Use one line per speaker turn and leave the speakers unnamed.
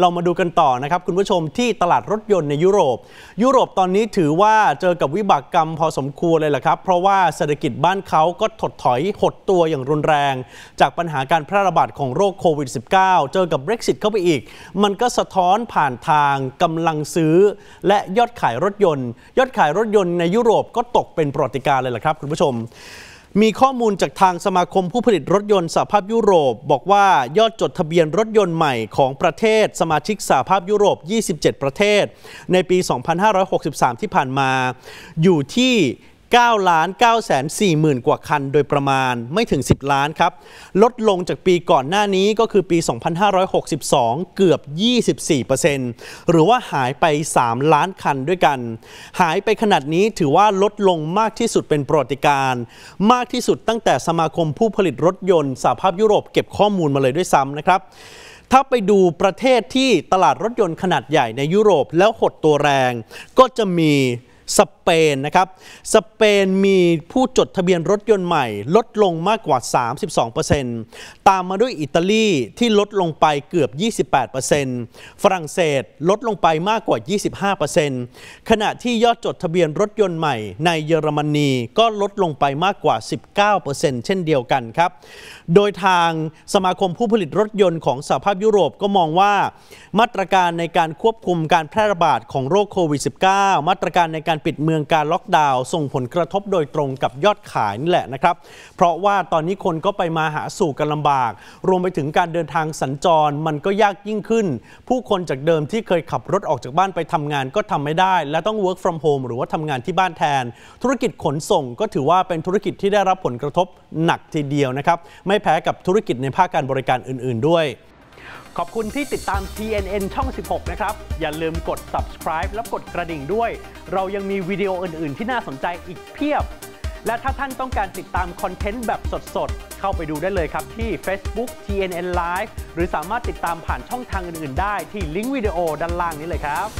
เรามาดูกันต่อนะครับคุณผู้ชมที่ตลาดรถยนต์ในยุโรป ยุโรปตอนนี้ถือว่าเจอกับวิบากกรรมพอสมควรเลยแหละครับ เพราะว่าเศรษฐกิจบ้านเขาก็ถดถอยหดตัวอย่างรุนแรงจากปัญหาการแพร่ระบาดของโรคโควิด -19 เจอกับ Brexit เข้าไปอีก มันก็สะท้อนผ่านทางกำลังซื้อและยอดขายรถยนต์ ยอดขายรถยนต์ในยุโรปก็ตกเป็นปรติการเลยแหละครับ คุณผู้ชมมีข้อมูลจากทางสมาคมผู้ผลิตรถยนต์สหภาพยุโรป บอกว่ายอดจดทะเบียนรถยนต์ใหม่ของประเทศสมาชิกสหภาพยุโรป 27 ประเทศในปี 2563 ที่ผ่านมา อยู่ที่9ล้าน9แสน4หมื่นกว่าคันโดยประมาณ ไม่ถึง 10 ล้านครับ ลดลงจากปีก่อนหน้านี้ก็คือปี 2562 เกือบ 24%หรือว่าหายไป 3 ล้านคันด้วยกัน หายไปขนาดนี้ถือว่าลดลงมากที่สุดเป็นประวัติการ มากที่สุดตั้งแต่สมาคมผู้ผลิตรถยนต์สหภาพยุโรปเก็บข้อมูลมาเลยด้วยซ้ำนะครับ ถ้าไปดูประเทศที่ตลาดรถยนต์ขนาดใหญ่ในยุโรปแล้วหดตัวแรง ก็จะมีสเปนนะครับ สเปนมีผู้จดทะเบียนรถยนต์ใหม่ ลดลงมากกว่า 32%ตามมาด้วยอิตาลี ที่ลดลงไปเกือบ 28%ฝรั่งเศสลดลงไปมากกว่า 25%ขณะที่ยอดจดทะเบียนรถยนต์ใหม่ ในเยอรมนีก็ลดลงไปมากกว่า 19%เช่นเดียวกันครับ โดยทางสมาคมผู้ผลิตรถยนต์ของสหภาพยุโรปก็มองว่ามาตรการในการควบคุมการแพร่ระบาดของโรคโควิด -19 มาตรการในการปิดเมืองการล็อกดาวน์ส่งผลกระทบโดยตรงกับยอดขายนี่แหละนะครับ เพราะว่าตอนนี้คนก็ไปมาหาสู่กันลำบาก รวมไปถึงการเดินทางสัญจร มันก็ยากยิ่งขึ้น ผู้คนจากเดิมที่เคยขับรถออกจากบ้านไปทำงานก็ทำไม่ได้ และต้อง work from home หรือว่าทำงานที่บ้านแทน ธุรกิจขนส่งก็ถือว่าเป็นธุรกิจที่ได้รับผลกระทบหนักทีเดียวนะครับ ไม่แพ้กับธุรกิจในภาคการบริการอื่น ๆด้วยขอบคุณที่ติดตาม TNN ช่อง 16 นะครับ อย่าลืมกด subscribe และกดกระดิ่งด้วย เรายังมีวิดีโออื่น ๆ ที่น่าสนใจอีกเพียบ และถ้าท่านต้องการติดตามคอนเทนต์แบบสด ๆ เข้าไปดูได้เลยครับที่ Facebook TNN Live หรือสามารถติดตามผ่านช่องทางอื่น ๆ ได้ที่ลิงก์วิดีโอด้านล่างนี้เลยครับ